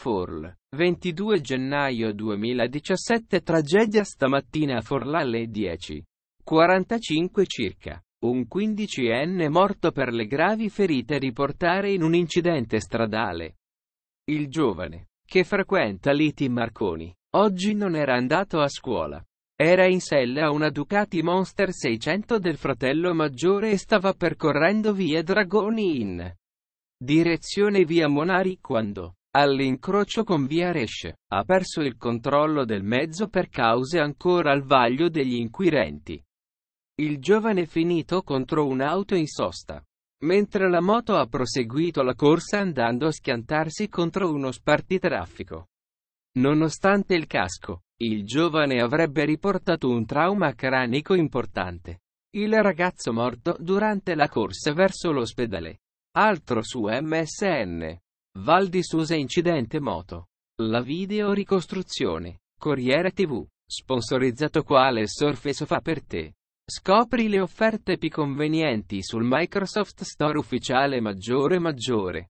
Forl, 22 gennaio 2017 Tragedia stamattina a Forlà alle 10.45 circa. Un 15enne morto per le gravi ferite riportare in un incidente stradale. Il giovane, che frequenta Liti Marconi, oggi non era andato a scuola. Era in sella a una Ducati Monster 600 del fratello maggiore e stava percorrendo via Dragoni in direzione via Monari quando All'incrocio con via Resce, ha perso il controllo del mezzo per cause ancora al vaglio degli inquirenti. Il giovane è finito contro un'auto in sosta. Mentre la moto ha proseguito la corsa andando a schiantarsi contro uno spartitraffico. Nonostante il casco, il giovane avrebbe riportato un trauma cranico importante. Il ragazzo morto durante la corsa verso l'ospedale. Altro su MSN. Val di Susa incidente moto. La video ricostruzione. Corriere TV. Sponsorizzato quale Surface fa per te. Scopri le offerte più convenienti sul Microsoft Store ufficiale maggiore maggiore.